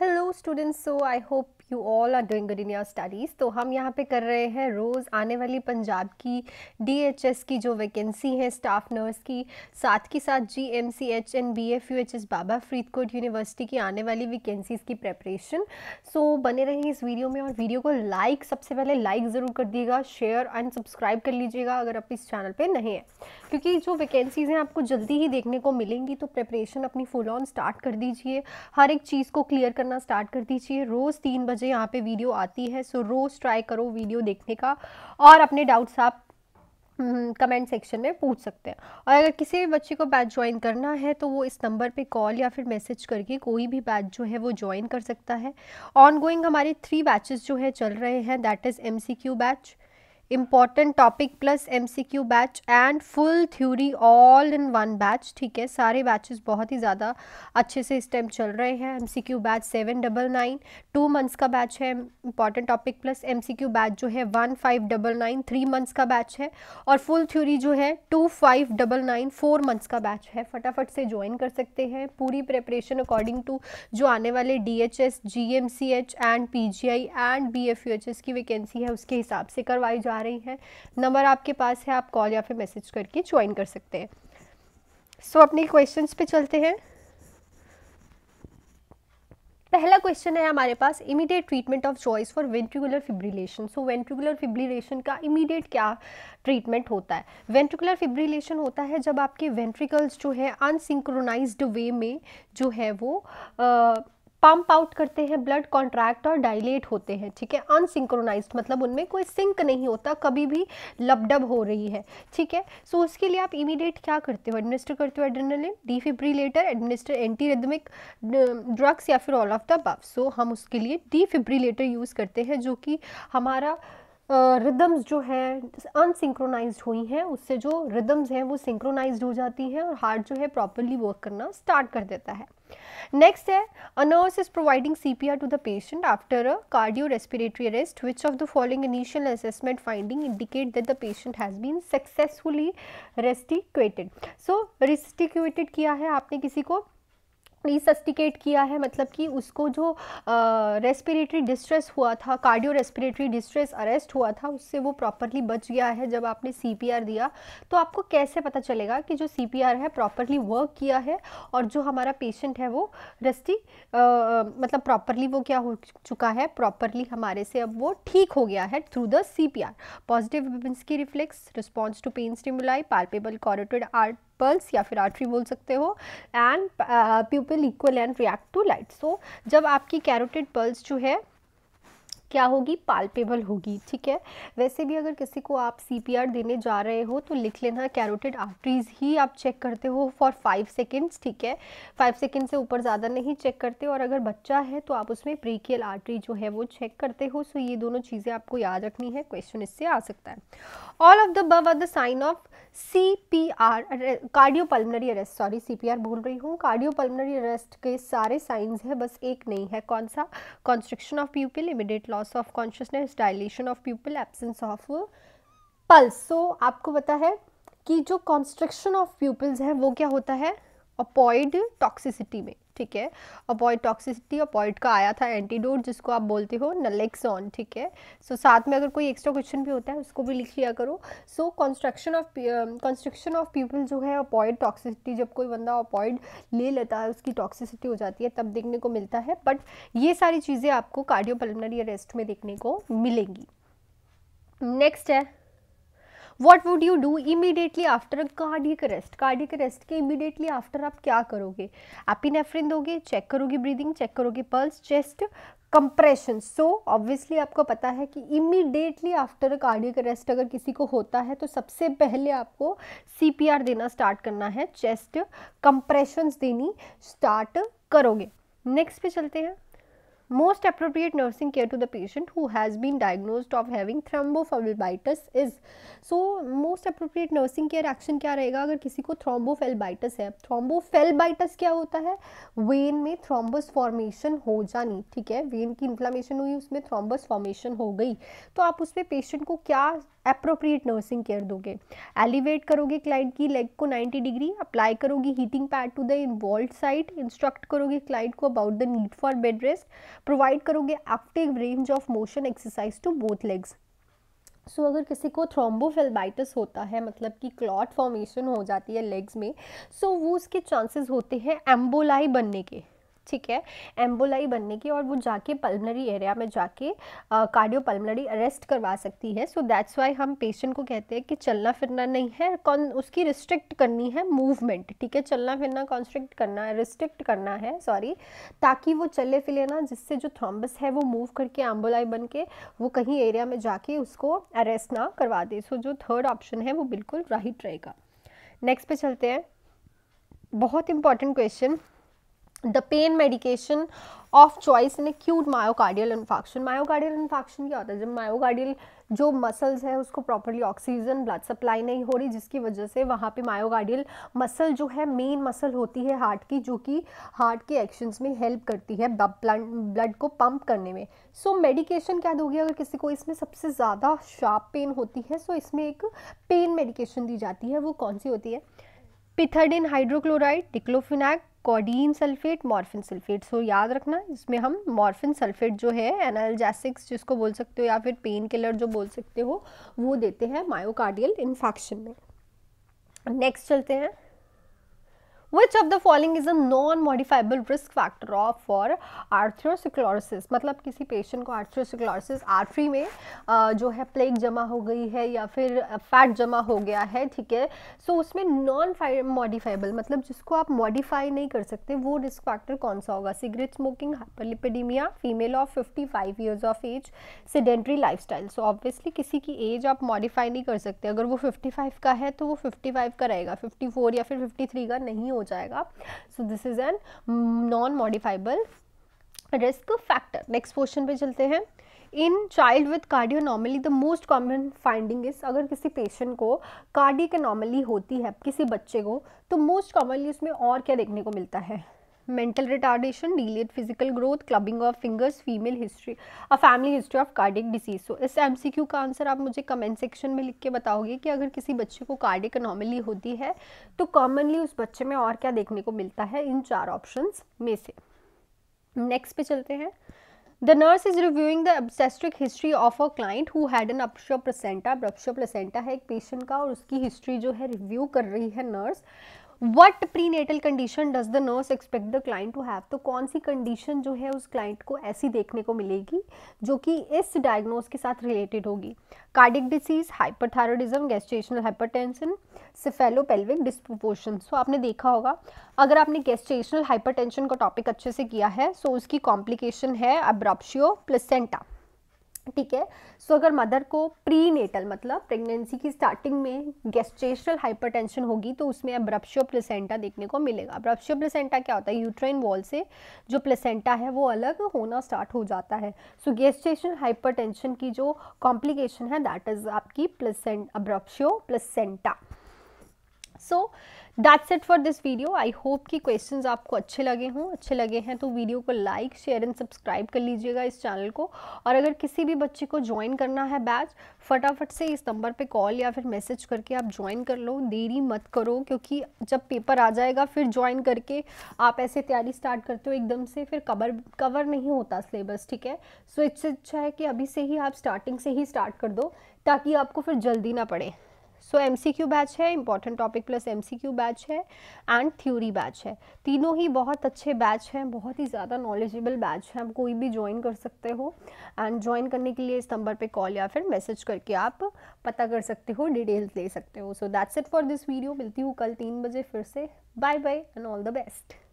Hello students, so I hope you all are doing good in your studies तो हम यहाँ पे कर रहे हैं रोज़ आने वाली पंजाब की डीएचएस की जो वैकेंसी है स्टाफ नर्स की साथ के साथ G M C H and B F U H S Baba Faridkot university की आने वाली वैकेंसीज़ की प्रेपरेशन सो so, बने रहें इस वीडियो में और वीडियो को लाइक सबसे पहले लाइक ज़रूर कर दिएगा शेयर एंड सब्सक्राइब कर लीजिएगा अगर आप इस चैनल पर नहीं है क्योंकि जो वैकेंसीज़ हैं आपको जल्दी ही देखने को मिलेंगी तो प्रेपरेशन अपनी फुल ऑन स्टार्ट कर दीजिए हर एक चीज़ को क्लियर करना स्टार्ट कर दीजिए रोज़ तीन बजे मुझे यहाँ पे वीडियो आती है सो रोज़ ट्राई करो वीडियो देखने का और अपने डाउट्स आप कमेंट हम्म, सेक्शन में पूछ सकते हैं और अगर किसी भी बच्चे को बैच ज्वाइन करना है तो वो इस नंबर पे कॉल या फिर मैसेज करके कोई भी बैच जो है वो ज्वाइन कर सकता है ऑनगोइंग हमारे थ्री बैचेस जो है चल रहे हैं that is MCQ batch important topic plus M C Q batch and full theory all in one batch ठीक है सारे बैचेस बहुत ही ज़्यादा अच्छे से इस टाइम चल रहे हैं M C Q batch seven double nine two months का बैच है important topic plus M C Q batch जो है one five double nine three months का बैच है और फुल थ्योरी जो है two five double nine four months का बैच है फटाफट से ज्वाइन कर सकते हैं पूरी प्रेपरेशन अकॉर्डिंग टू जो आने वाले D H S G M C H and P G I and B F U H S की वैकेंसी है उसके हिसाब से करवाई जा आ रही हैं नंबर आपके पास है आप कॉल या फिर मैसेज करके ज्वाइन कर सकते हैं सो so, अपने क्वेश्चंस पे चलते हैं पहला क्वेश्चन है हमारे पास immediate treatment of choice for ventricular fibrillation so ventricular fibrillation का इमीडिएट क्या ट्रीटमेंट होता है वेंट्रिकुलर फिब्रिलेशन होता है जब आपके वेंट्रिकल्स जो है अनसिंक्रोनाइज्ड वे में जो है वो आ, पंप आउट करते हैं ब्लड कॉन्ट्रैक्ट और डायलेट होते हैं ठीक है अनसिंक्रोनाइज मतलब उनमें कोई सिंक नहीं होता कभी भी लबडब हो रही है ठीक है सो so, उसके लिए आप इमीडिएट क्या करते हो एडमिनिस्टर करते हो adrenaline defibrillator administer antiarrhythmic drugs या फिर all of the above so हम उसके लिए डीफिब्रिलेटर यूज़ करते हैं जो कि हमारा रिदम्स जो है अनसिंक्रोनाइज हुई हैं उससे जो रिदम्स हैं वो सिंक्रोनाइज हो जाती हैं और हार्ट जो है प्रॉपरली वर्क करना स्टार्ट कर देता है नेक्स्ट है a nurse is providing C P R to the patient after a cardiorespiratory arrest which of the following initial assessment finding indicate that the patient has been successfully resuscitated so resuscitated किया है आपने किसी को रिसस्टिकेट किया है मतलब कि उसको जो रेस्पिरेटरी डिस्ट्रेस हुआ था कार्डियो रेस्पिरेटरी डिस्ट्रेस अरेस्ट हुआ था उससे वो प्रॉपरली बच गया है जब आपने सीपीआर दिया तो आपको कैसे पता चलेगा कि जो सीपीआर है प्रॉपरली वर्क किया है और जो हमारा पेशेंट है वो रेस्टी मतलब प्रॉपरली वो क्या हो चुका है प्रॉपरली हमारे से अब वो ठीक हो गया है through the C P R positive की reflex response to pain stimuli palpable carotid art pulse या फिर आर्टरी बोल सकते हो and will equal and react to light so जब आपकी कैरोटिड पल्स जो है क्या होगी पाल्पेबल होगी ठीक है वैसे भी अगर किसी को आप सी देने जा रहे हो तो लिख लेना कैरोटेड आर्टरीज़ ही आप चेक करते हो फॉर फाइव सेकेंड्स ठीक है फाइव सेकेंड से ऊपर ज़्यादा नहीं चेक करते और अगर बच्चा है तो आप उसमें प्रीकियल आर्टरी जो है वो चेक करते हो सो ये दोनों चीज़ें आपको याद रखनी है क्वेश्चन इससे आ सकता है all of the above are the sign of C P R cardiopulmonary arrest sorry C P R बोल रही हूँ कार्डियो पल्मनरी अरेस्ट के सारे साइंस है बस एक नहीं है कौन सा कॉन्स्ट्रिक्शन ऑफ प्यूपिल इमिडिएट लॉ loss of consciousness dilation of pupil absence of pulse so आपको पता है कि जो कॉन्स्ट्रक्शन ऑफ प्यूपल्स है वो क्या होता है अपॉइड टॉक्सिसिटी में ठीक है अपॉइड टॉक्सिसिटी अपॉइड का आया था एंटीडोट जिसको आप बोलते हो नलेक्सॉन ठीक है सो so, साथ में अगर कोई एक्स्ट्रा क्वेश्चन भी होता है उसको भी लिख लिया करो so constriction of constriction of pupil जो है अपॉइड टॉक्सिसिटी जब कोई बंदा अपॉइड ले लेता है उसकी टॉक्सिसिटी हो जाती है तब देखने को मिलता है बट ये सारी चीज़ें आपको कार्डियोपलमरी अरेस्ट में देखने को मिलेंगी नेक्स्ट है what would you do immediately after cardiac arrest cardiac arrest के इमीडिएटली आफ्टर आप क्या करोगे एपिनेफ्रिन दोगे चेक करोगे ब्रीदिंग चेक करोगे pulse chest compression so obviously आपको पता है कि इमीडिएटली आफ्टर कार्डियक अरेस्ट अगर किसी को होता है तो सबसे पहले आपको सीपीआर देना स्टार्ट करना है चेस्ट कंप्रेशंस देनी स्टार्ट करोगे नेक्स्ट पे चलते हैं most appropriate nursing care to the patient who has been diagnosed of having thrombophlebitis is so most appropriate nursing care action क्या रहेगा अगर किसी को थ्रोम्बोफेलबाइटिस है थ्रोम्बोफेलबाइटिस क्या होता है वेन में थ्रोम्बस फॉर्मेशन हो जानी ठीक है वेन की इन्फ्लामेशन हुई उसमें थ्रोम्बस फॉर्मेशन हो गई तो आप उसमें पेशेंट को क्या अप्रोप्रिएट नर्सिंग केयर दोगे एलिवेट करोगे क्लाइंट की लेग को 90 डिग्री अप्लाई करोगे heating pad to the involve site instruct करोगे क्लाइंट को about the need for bed rest provide करोगे active range of motion exercise to both legs so so, अगर किसी को थ्रोम्बोफेलबाइटिस होता है मतलब कि क्लॉट फॉर्मेशन हो जाती है लेग्स में सो so, वो उसके चांसेस होते हैं एम्बोलाई बनने के ठीक है एम्बोलाई बनने की और वो जाके पल्मनरी एरिया में जाके कार्डियो पल्मनरी अरेस्ट करवा सकती है सो दैट्स वाई हम पेशेंट को कहते हैं कि चलना फिरना नहीं है कौन उसकी रिस्ट्रिक्ट करनी है मूवमेंट ठीक है चलना फिरना कॉन्स्ट्रिक्ट करना है रिस्ट्रिक्ट करना है सॉरी ताकि वो चले फिले ना जिससे जो थ्रॉम्बस है वो मूव करके एम्बोलाई बन के वो कहीं एरिया में जाके उसको अरेस्ट ना करवा दे सो so, जो थर्ड ऑप्शन है वो बिल्कुल राइट रहेगा नेक्स्ट पे चलते हैं बहुत important question the pain medication of choice in acute myocardial infarction myocardial infarction क्या होता है जब मायोकार्डियल जो मसल्स है उसको प्रॉपरली ऑक्सीजन ब्लड सप्लाई नहीं हो रही जिसकी वजह से वहाँ पे मायोकार्डियल मसल जो है मेन मसल होती है हार्ट की जो कि हार्ट के एक्शंस में हेल्प करती है ब्लड को पंप करने में सो so, मेडिकेशन क्या दोगे अगर किसी को इसमें सबसे ज़्यादा शार्प पेन होती है सो so इसमें एक पेन मेडिकेशन दी जाती है वो कौन सी होती है pethidine hydrochloride diclofenac codeine sulphate morphine sulphate so याद रखना इसमें हम मॉर्फिन सल्फेट जो है एनाल्जैसिक्स जिसको बोल सकते हो या फिर पेन किलर जो बोल सकते हो वो देते हैं मायोकार्डियल इन्फेक्शन में नेक्स्ट चलते हैं which of the following is a non modifiable risk factor of for atherosclerosis मतलब किसी पेशेंट को आर्थ्रोसिक्लोरसिस आर्ट्री में जो है प्लेग जमा हो गई है या फिर फैट जमा हो गया है ठीक है सो उसमें नॉन मॉडिफाइबल मतलब जिसको आप मॉडिफाई नहीं कर सकते वो रिस्क फैक्टर कौन सा होगा cigarette smoking hyperlipidaemia female of fifty five years of age sedentary lifestyle so obviously किसी की एज आप मॉडिफाई नहीं कर सकते अगर वो फिफ्टी फाइव का है तो वो फिफ्टी फाइव का रहेगा फिफ्टी फोर या फिर फिफ्टी थ्री का नहीं हो जाएगा so this is an non modifiable risk factor next question पे चलते हैं in child with cardio normally the most common finding is अगर किसी पेशेंट को कार्डियक नॉर्मली होती है किसी बच्चे को तो मोस्ट कॉमनली उसमें और क्या देखने को मिलता है mental retardation delayed physical growth clubbing of fingers female history a family history of cardiac disease so इस एमसीक्यू का आंसर आप मुझे कमेंट सेक्शन में लिख के बताओगे कि अगर किसी बच्चे को कार्डिक अनोमली होती है तो कॉमनली उस बच्चे में और क्या देखने को मिलता है इन चार ऑप्शन में से नेक्स्ट पे चलते हैं the nurse is reviewing the एबसेस्ट्रिक history of a client who had an अपश प्रसेंटा अपश प्रसेंटा है एक पेशेंट का और उसकी हिस्ट्री जो है रिव्यू कर रही है nurse what prenatal condition does the nurse expect the client to have तो कौन सी कंडीशन जो है उस क्लाइंट को ऐसी देखने को मिलेगी जो कि इस डायग्नोज के साथ रिलेटेड होगी cardiac disease hyperthyroidism gestational hypertension cephalopelvic disproportion so आपने देखा होगा अगर आपने गैस्ट्रेशनल हाइपरटेंशन का टॉपिक अच्छे से किया है सो so उसकी कॉम्प्लिकेशन है अब्रॉप्शियो प्लेसेंटा ठीक है सो अगर मदर को प्री नेटल मतलब प्रेगनेंसी की स्टार्टिंग में गेस्ट्रेशनल हाइपरटेंशन होगी तो उसमें अब्रप्शो प्लेसेंटा देखने को मिलेगा अब्रप्शो प्लेसेंटा क्या होता है यूट्रेन वॉल से जो प्लेसेंटा है वो अलग होना स्टार्ट हो जाता है सो गेस्ट्रेशनल हाइपरटेंशन की जो कॉम्प्लिकेशन है दैट इज़ आपकी placenta abruptio placenta so that's it for this video I hope कि क्वेश्चंस आपको अच्छे लगे हों अच्छे लगे हैं तो वीडियो को लाइक शेयर एंड सब्सक्राइब कर लीजिएगा इस चैनल को और अगर किसी भी बच्चे को ज्वाइन करना है बैच फटाफट से इस नंबर पे कॉल या फिर मैसेज करके आप ज्वाइन कर लो देरी मत करो क्योंकि जब पेपर आ जाएगा फिर ज्वाइन करके आप ऐसे तैयारी स्टार्ट करते हो एकदम से फिर कवर कवर नहीं होता सिलेबस ठीक है सो so, इससे अच्छा है कि अभी से ही आप स्टार्टिंग से ही स्टार्ट कर दो ताकि आपको फिर जल्दी ना पड़े so M C Q batch है important topic plus M C Q batch है एंड थ्योरी बैच है तीनों ही बहुत अच्छे बैच हैं बहुत ही ज़्यादा नॉलेजेबल बैच हैं आप कोई भी ज्वाइन कर सकते हो एंड ज्वाइन करने के लिए इस नंबर पे कॉल या फिर मैसेज करके आप पता कर सकते हो डिटेल्स ले सकते हो so that's it for this video मिलती हूँ कल तीन बजे फिर से bye bye and all the best